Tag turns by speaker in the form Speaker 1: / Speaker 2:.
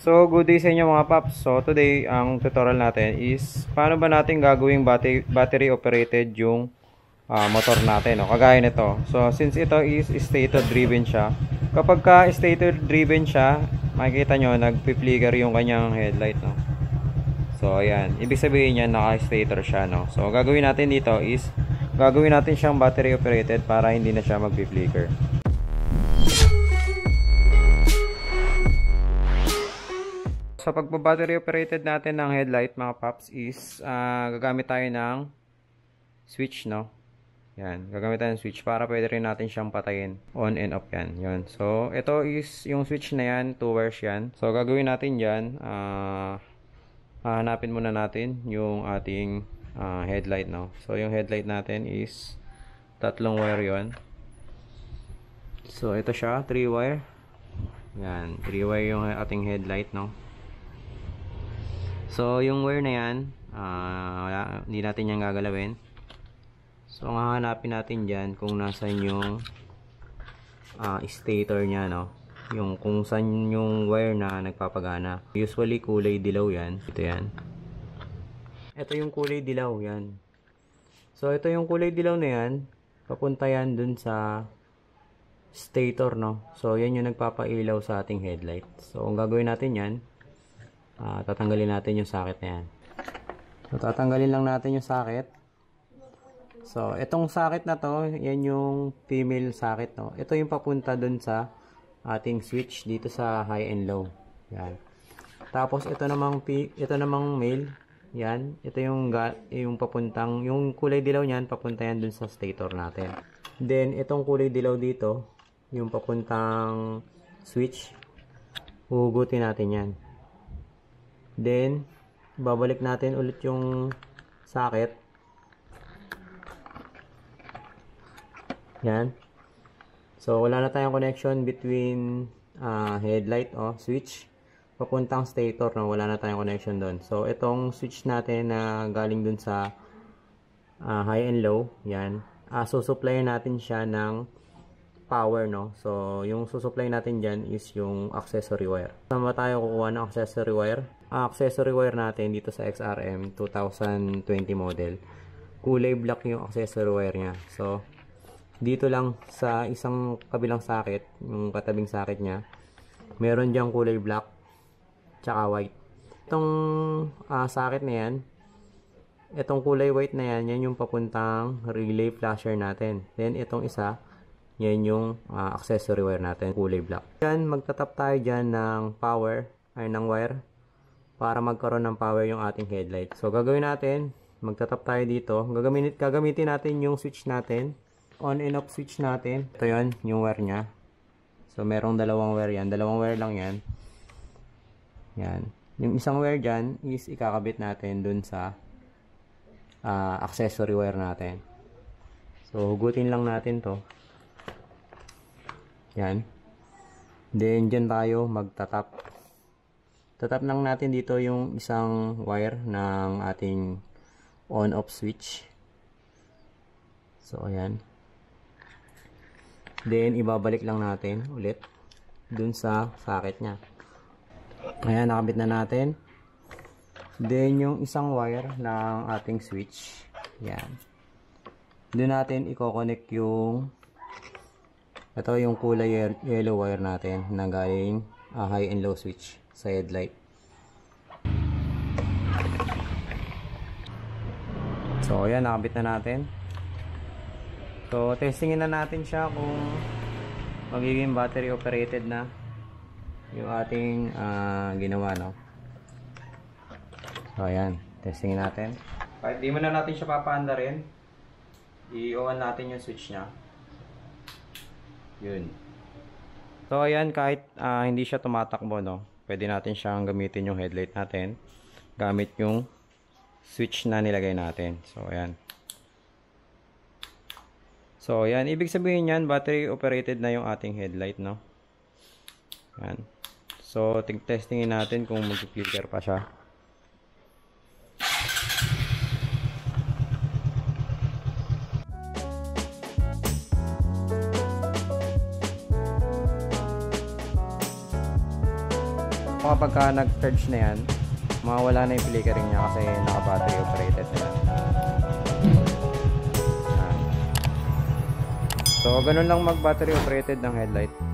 Speaker 1: So, good day sa inyo mga paps. So, today, ang tutorial natin is paano ba natin gagawing battery, operated yung uh, motor natin. No? Kagaya nito. So, since ito is stator driven siya, kapag ka stator driven siya, makikita nyo, nagpi-flicker yung kanyang headlight. No? So, ayan. Ibig sabihin niya, naka-stator siya. No? So, gagawin natin dito is gagawin natin siyang battery operated para hindi na siya magpi-flicker. Sa pagbabattery operated natin ng headlight mga paps is uh, gagamit tayo ng switch no. Yan, gagamit tayo ng switch para pwede rin natin siyang patayin. On and off yan. Yun. So, ito is yung switch na yan, two wires yan. So, gagawin natin yan. Uh, hahanapin muna natin yung ating uh, headlight no. So, yung headlight natin is tatlong wire yon. So, ito siya, 3 wire. Yan, 3 wire yung ating headlight no. So, yung wire na yan, uh, wala, hindi natin yan gagalawin. So, ang hahanapin natin dyan kung nasan yung uh, stator niya, no? Yung kung saan yung wire na nagpapagana. Usually, kulay dilaw yan. Ito yan. Ito yung kulay dilaw, yan. So, ito yung kulay dilaw na yan. Papunta yan dun sa stator, no? So, yan yung nagpapailaw sa ating headlight. So, ang gagawin natin yan, uh, tatanggalin natin yung socket na yan. So, tatanggalin lang natin yung socket. So, itong socket na to, yan yung female socket. No? Ito yung papunta dun sa ating switch dito sa high and low. Yan. Tapos, ito namang, ito namang male. Yan. Ito yung, yung papuntang, yung kulay dilaw niyan, papunta yan dun sa stator natin. Then, itong kulay dilaw dito, yung papuntang switch, hugutin natin yan. Then, babalik natin ulit yung socket. Yan. So, wala na tayong connection between uh, headlight o oh, switch papuntang stator na wala na tayong connection doon. So, itong switch natin na galing doon sa uh, high and low, yan, uh, ah, susupply natin siya ng power no so yung susupply natin dyan is yung accessory wire saan ba tayo kukuha ng accessory wire ang accessory wire natin dito sa XRM 2020 model kulay black yung accessory wire nya so dito lang sa isang kabilang socket yung katabing socket nya meron dyang kulay black tsaka white itong uh, socket na yan itong kulay white na yan, yan yung papuntang relay flasher natin. Then, itong isa, yan yung uh, accessory wire natin, kulay black. Yan, magtatap tayo dyan ng power, ay ng wire, para magkaroon ng power yung ating headlight. So, gagawin natin, magtatap tayo dito. Gagamitin, gagamitin natin yung switch natin, on and off switch natin. Ito yun, yung wire nya. So, merong dalawang wire yan. Dalawang wire lang yan. Yan. Yung isang wire dyan is ikakabit natin dun sa uh, accessory wire natin. So, hugutin lang natin to. Yan. Then, dyan tayo magtatap. Tatap lang natin dito yung isang wire ng ating on-off switch. So, ayan. Then, ibabalik lang natin ulit dun sa socket niya. Ayan, nakabit na natin. Then, yung isang wire ng ating switch. Yan. Doon natin i-connect yung ito yung kulay yellow wire natin na galing uh, high and low switch sa headlight. So, ayan, nakabit na natin. So, testingin na natin siya kung magiging battery operated na yung ating uh, ginawa, no? So, ayan, testingin natin. Kahit di mo na natin siya papanda rin, i-on natin yung switch niya. Yun. So, ayan, kahit uh, hindi siya tumatakbo, no? Pwede natin siyang gamitin yung headlight natin. Gamit yung switch na nilagay natin. So, ayan. So, ayan. Ibig sabihin yan, battery operated na yung ating headlight, no? Ayan. So, tig-testingin natin kung mag-flicker pa siya. Mga pagka nag-charge na yan, mawala na yung flickering niya kasi naka-battery operated na yan. Ah. So, ganun lang mag-battery operated ng headlight.